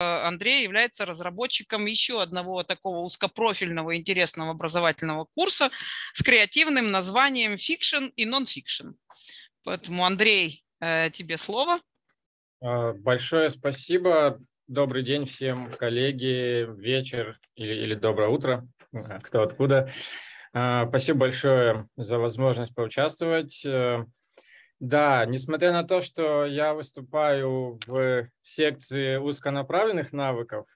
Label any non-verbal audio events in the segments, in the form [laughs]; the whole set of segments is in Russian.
А, Андрей является разработчиком еще одного такого узкопрофильного интересного образовательного курса с креативным названием «Фикшн и нон-фикшн». Поэтому, Андрей, э, тебе слово. А, большое спасибо. Добрый день всем, коллеги, вечер или, или доброе утро, кто откуда. А, спасибо большое за возможность поучаствовать. Э, да, несмотря на то, что я выступаю в секции узконаправленных навыков,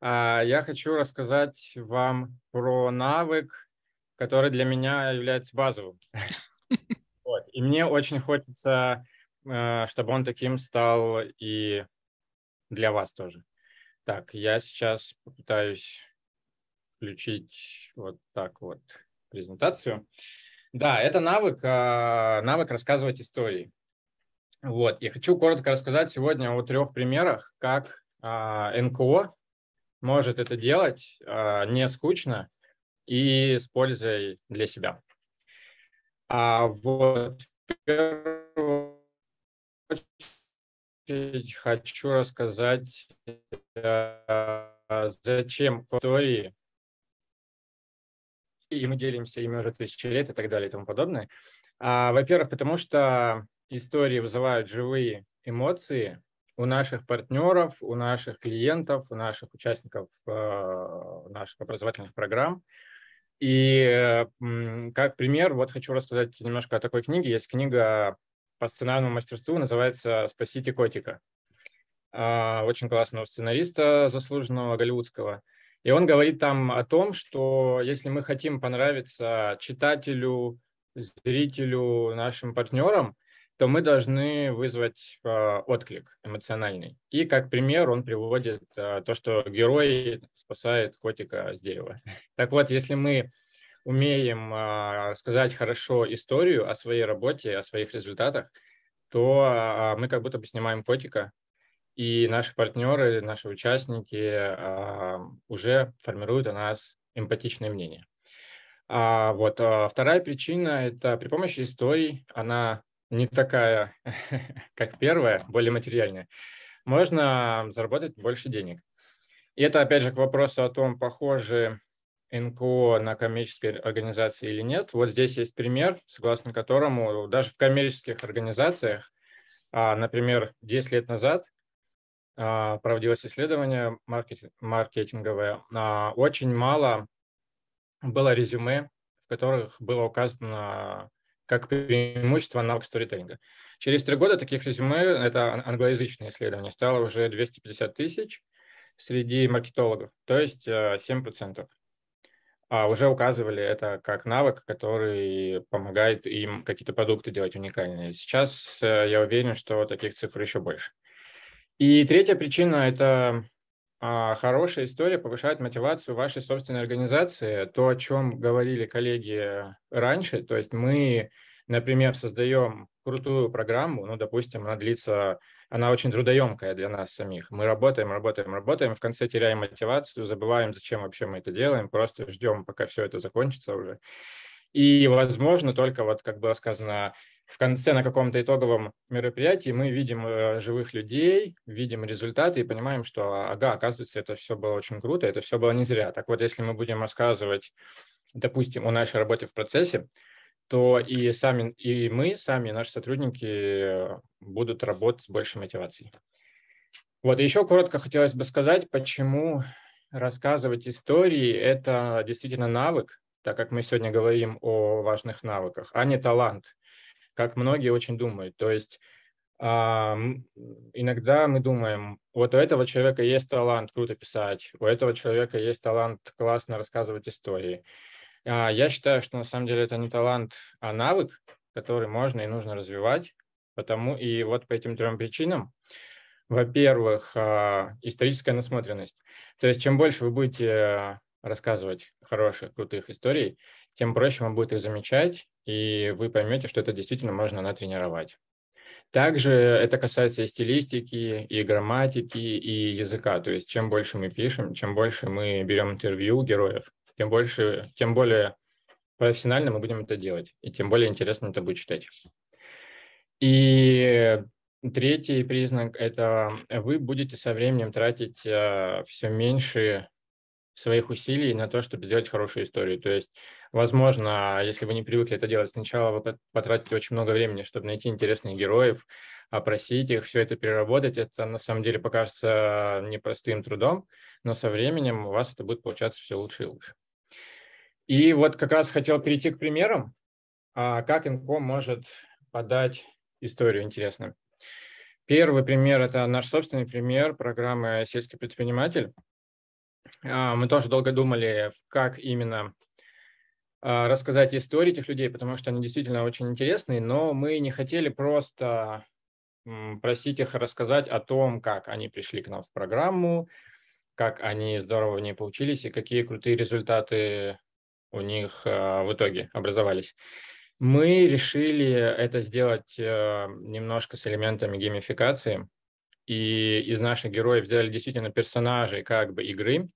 а, я хочу рассказать вам про навык, который для меня является базовым. [laughs] Вот. И мне очень хочется, а, чтобы он таким стал и для вас тоже. Так, я сейчас попытаюсь включить вот так вот презентацию. Uh, да, это навык, а, навык рассказывать истории. Вот, я хочу коротко рассказать сегодня о трех примерах, как а, НКО может это делать а, не скучно и с пользой для себя. А вот в первую очередь хочу рассказать, зачем в истории и мы делимся ими уже тысячи лет и так далее и тому подобное. А, во-первых, потому что истории вызывают живые эмоции у наших партнеров, у наших клиентов, у наших участников э, наших образовательных программ. И э, как пример, вот хочу рассказать немножко о такой книге. Есть книга по сценарному мастерству, называется «Спасите котика». Э, очень классного сценариста заслуженного голливудского – и он говорит там о том, что если мы хотим понравиться читателю, зрителю, нашим партнерам, то мы должны вызвать э, отклик эмоциональный. И как пример он приводит э, то, что герой спасает котика с дерева. [laughs] Так вот, если мы умеем э, сказать хорошо историю о своей работе, о своих результатах, то э, мы как будто бы снимаем котика и наши партнеры, наши участники а, уже формируют о нас эмпатичное мнение. А вот а вторая причина – это при помощи историй, она не такая, [laughs] как первая, более материальная, можно заработать больше денег. И это, опять же, к вопросу о том, похоже НКО на коммерческие организации или нет. Вот здесь есть пример, согласно которому даже в коммерческих организациях, а, например, 10 лет назад – а, проводилось исследование маркетинговое, а, очень мало было резюме, в которых было указано как преимущество навык сторителлинга. Через три года таких резюме, это англоязычное исследование, стало уже 250 тысяч среди маркетологов, то есть 7%. Э, а уже указывали это как навык, который помогает им какие-то продукты делать уникальные. Сейчас э, я уверен, что таких цифр еще больше. И третья причина – это а, хорошая история повышает мотивацию вашей собственной организации. То, о чем говорили коллеги раньше, то есть мы, например, создаем крутую программу, ну, допустим, она длится, она очень трудоемкая для нас самих. Мы работаем, работаем, работаем, в конце теряем мотивацию, забываем, зачем вообще мы это делаем, просто ждем, пока все это закончится уже. И, возможно, только вот, как было сказано, в конце на каком-то итоговом мероприятии мы видим э, живых людей, видим результаты и понимаем, что, ага, оказывается, это все было очень круто, это все было не зря. Так вот, если мы будем рассказывать, допустим, о нашей работе в процессе, то и, сами, и мы, сами наши сотрудники э, будут работать с большей мотивацией. Вот, и еще коротко хотелось бы сказать, почему рассказывать истории – это действительно навык, так как мы сегодня говорим о важных навыках, а не талант – как многие очень думают. То есть а, иногда мы думаем, вот у этого человека есть талант круто писать, у этого человека есть талант классно рассказывать истории. А, я считаю, что на самом деле это не талант, а навык, который можно и нужно развивать. Потому и вот по этим трем причинам. Во-первых, а, историческая насмотренность. То есть чем больше вы будете рассказывать хороших, крутых историй, тем проще вам будет их замечать, и вы поймете, что это действительно можно натренировать. Также это касается и стилистики, и грамматики, и языка. То есть чем больше мы пишем, чем больше мы берем интервью героев, тем, больше, тем более профессионально мы будем это делать, и тем более интересно это будет читать. И третий признак – это вы будете со временем тратить э, все меньше своих усилий на то, чтобы сделать хорошую историю. То есть, возможно, если вы не привыкли это делать, сначала вы потратите очень много времени, чтобы найти интересных героев, опросить их, все это переработать. Это на самом деле покажется непростым трудом, но со временем у вас это будет получаться все лучше и лучше. И вот как раз хотел перейти к примерам, а как Инко может подать историю интересную. Первый пример – это наш собственный пример программы «Сельский предприниматель». А, мы тоже долго думали, как именно а, рассказать истории этих людей, потому что они действительно очень интересные, но мы не хотели просто просить их рассказать о том, как они пришли к нам в программу, как они здорово в ней получились и какие крутые результаты у них а, в итоге образовались. Мы решили это сделать э, немножко с элементами геймификации, и из наших героев сделали действительно персонажей как бы игры,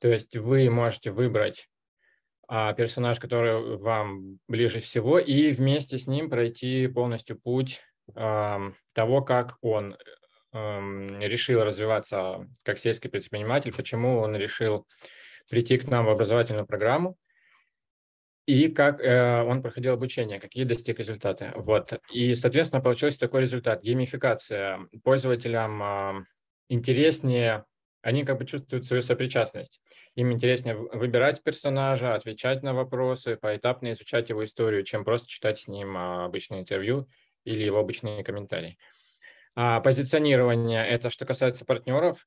то есть вы можете выбрать а, персонаж, который вам ближе всего, и вместе с ним пройти полностью путь того, как он эм, решил развиваться как сельский предприниматель, почему он решил прийти к нам в образовательную программу и как э, он проходил обучение, какие достиг результаты. Вот. И, соответственно, получился такой результат. Геймификация. Пользователям э, интереснее они как бы чувствуют свою сопричастность. Им интереснее выбирать персонажа, отвечать на вопросы, поэтапно изучать его историю, чем просто читать с ним а, обычное интервью или его обычные комментарии. А позиционирование – это что касается партнеров.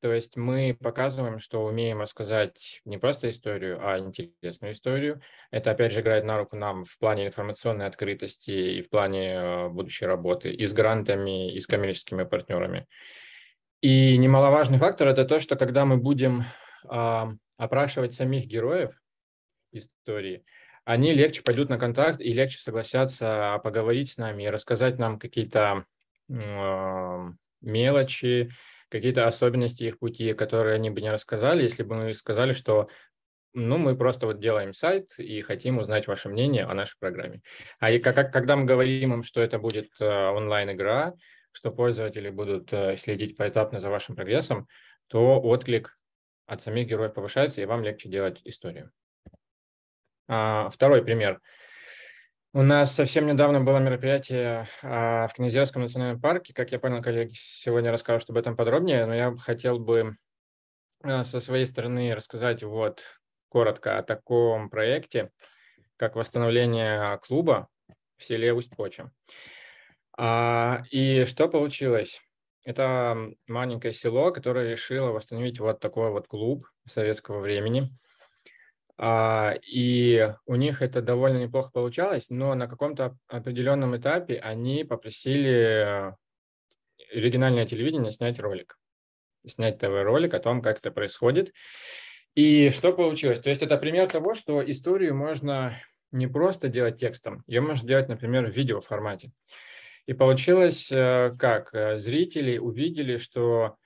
То есть мы показываем, что умеем рассказать не просто историю, а интересную историю. Это, опять же, играет на руку нам в плане информационной открытости и в плане э, будущей работы и с грантами, и с коммерческими партнерами. И немаловажный фактор это то, что когда мы будем э, опрашивать самих героев истории, они легче пойдут на контакт и легче согласятся поговорить с нами и рассказать нам какие-то э, мелочи, какие-то особенности их пути, которые они бы не рассказали, если бы мы сказали, что ну, мы просто вот делаем сайт и хотим узнать ваше мнение о нашей программе. А и как, когда мы говорим им, что это будет э, онлайн-игра, что пользователи будут э, следить поэтапно за вашим прогрессом, то отклик от самих героев повышается, и вам легче делать историю. А, второй пример. У нас совсем недавно было мероприятие а, в Князерском национальном парке. Как я понял, коллеги сегодня расскажут об этом подробнее, но я хотел бы а, со своей стороны рассказать вот коротко о таком проекте, как восстановление клуба в селе Усть-Поча. А, и что получилось? Это маленькое село, которое решило восстановить вот такой вот клуб советского времени. А, и у них это довольно неплохо получалось, но на каком-то определенном этапе они попросили оригинальное телевидение снять ролик, снять ТВ-ролик о том, как это происходит. И что получилось? То есть это пример того, что историю можно не просто делать текстом, ее можно делать, например, в видео формате и получилось э, как? Э, зрители увидели, что...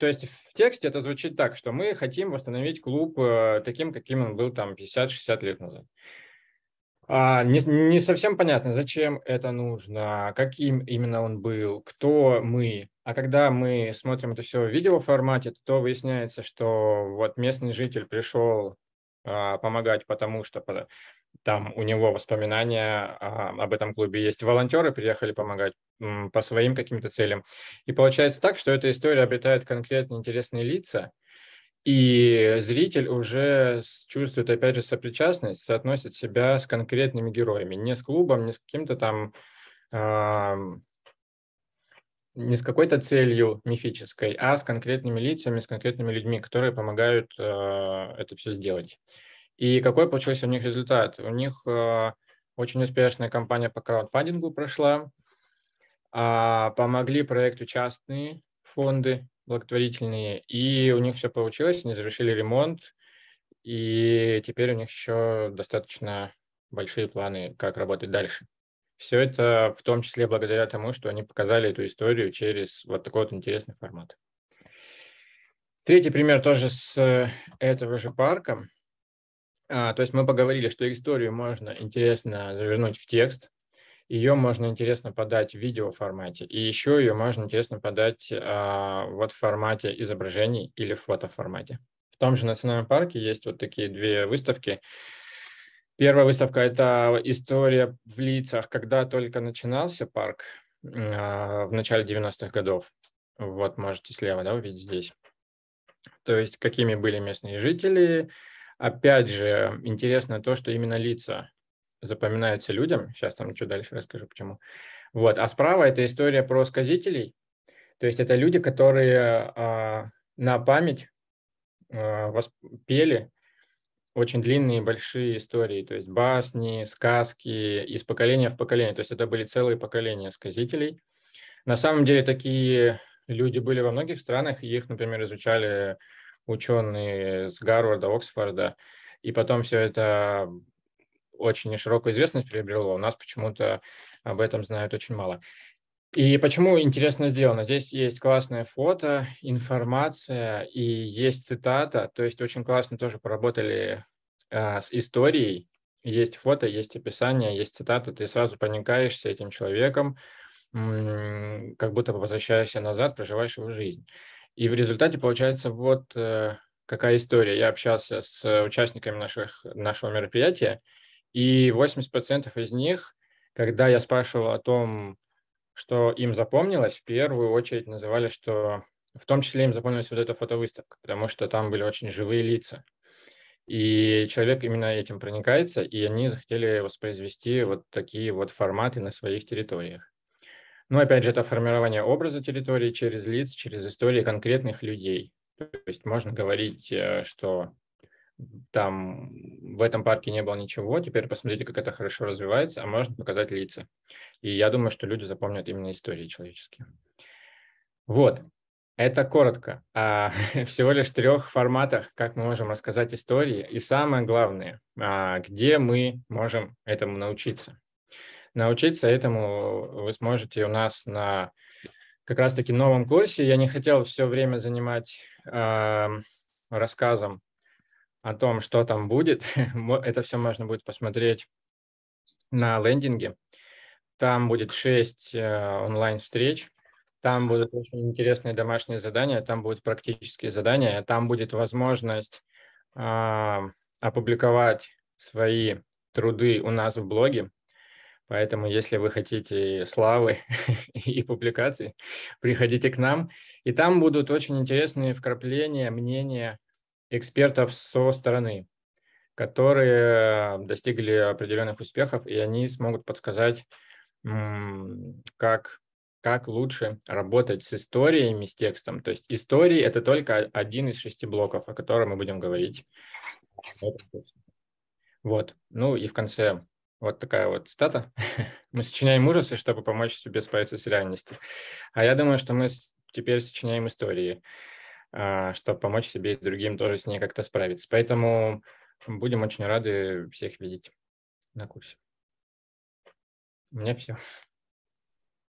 То есть в тексте это звучит так, что мы хотим восстановить клуб э, таким, каким он был там 50-60 лет назад. А, не, не совсем понятно, зачем это нужно, каким именно он был, кто мы. А когда мы смотрим это все в видеоформате, то выясняется, что вот местный житель пришел а, помогать, потому что там у него воспоминания а, об этом клубе есть. Волонтеры приехали помогать по своим каким-то целям. И получается так, что эта история обретает конкретно интересные лица, и зритель уже чувствует, опять же, сопричастность, соотносит себя с конкретными героями, не с клубом, не с каким-то там, а, не с какой-то целью мифической, а с конкретными лицами, с конкретными людьми, которые помогают а, это все сделать. И какой получился у них результат? У них э, очень успешная кампания по краудфандингу прошла, а, помогли проекту частные фонды благотворительные, и у них все получилось, они завершили ремонт, и теперь у них еще достаточно большие планы, как работать дальше. Все это в том числе благодаря тому, что они показали эту историю через вот такой вот интересный формат. Третий пример тоже с э, этого же парка. А, то есть мы поговорили, что историю можно интересно завернуть в текст, ее можно интересно подать в видеоформате, и еще ее можно интересно подать а, вот в формате изображений или фотоформате. В том же национальном парке есть вот такие две выставки, Первая выставка – это история в лицах, когда только начинался парк а, в начале 90-х годов. Вот можете слева да, увидеть здесь. То есть какими были местные жители, Опять же, интересно то, что именно лица запоминаются людям. Сейчас там что дальше расскажу, почему. Вот. А справа это история про сказителей. То есть это люди, которые э, на память э, а, воспели очень длинные большие истории, то есть басни, сказки из поколения в поколение. То есть это были целые поколения сказителей. На самом деле такие люди были во многих странах, их, например, изучали ученые с Гарварда, Оксфорда, и потом все это очень широкую известность приобрело, у нас почему-то об этом знают очень мало. И почему интересно сделано? Здесь есть классное фото, информация и есть цитата, то есть очень классно тоже поработали э, с историей. Есть фото, есть описание, есть цитата, ты сразу проникаешься этим человеком, как будто возвращаешься назад, проживаешь его жизнь. И в результате получается вот э, какая история. Я общался с участниками наших, нашего мероприятия, и 80% из них, когда я спрашивал о том, что им запомнилось, в первую очередь называли, что в том числе им запомнилась вот эта фотовыставка, потому что там были очень живые лица. И человек именно этим проникается, и они захотели воспроизвести вот такие вот форматы на своих территориях. Ну, опять же, это формирование образа территории через лиц, через истории конкретных людей. То есть можно говорить, э, что там в этом парке не было ничего, теперь посмотрите, как это хорошо развивается, а можно показать лица. И я думаю, что люди запомнят именно истории человеческие. Вот, это коротко. О [laughs] всего лишь трех форматах, как мы можем рассказать истории. И самое главное, а, где мы можем этому научиться. Научиться этому вы сможете у нас на как раз-таки новом курсе. Я не хотел все время занимать э, рассказом о том, что там будет. [laughs] Это все можно будет посмотреть на лендинге. Там будет 6 э, онлайн-встреч. Там будут очень интересные домашние задания, там будут практические задания, там будет возможность э, опубликовать свои труды у нас в блоге. Поэтому, если вы хотите славы [laughs] и публикаций, приходите к нам. И там будут очень интересные вкрапления, мнения экспертов со стороны, которые э, достигли определенных успехов, и они смогут подсказать, как, как лучше работать с историями, с текстом. То есть истории – это только один из шести блоков, о котором мы будем говорить. Вот. Ну и в конце вот такая вот стата. [laughs] мы сочиняем ужасы, чтобы помочь себе справиться с реальностью. А я думаю, что мы теперь сочиняем истории, а, чтобы помочь себе и другим тоже с ней как-то справиться. Поэтому будем очень рады всех видеть на курсе. У меня все.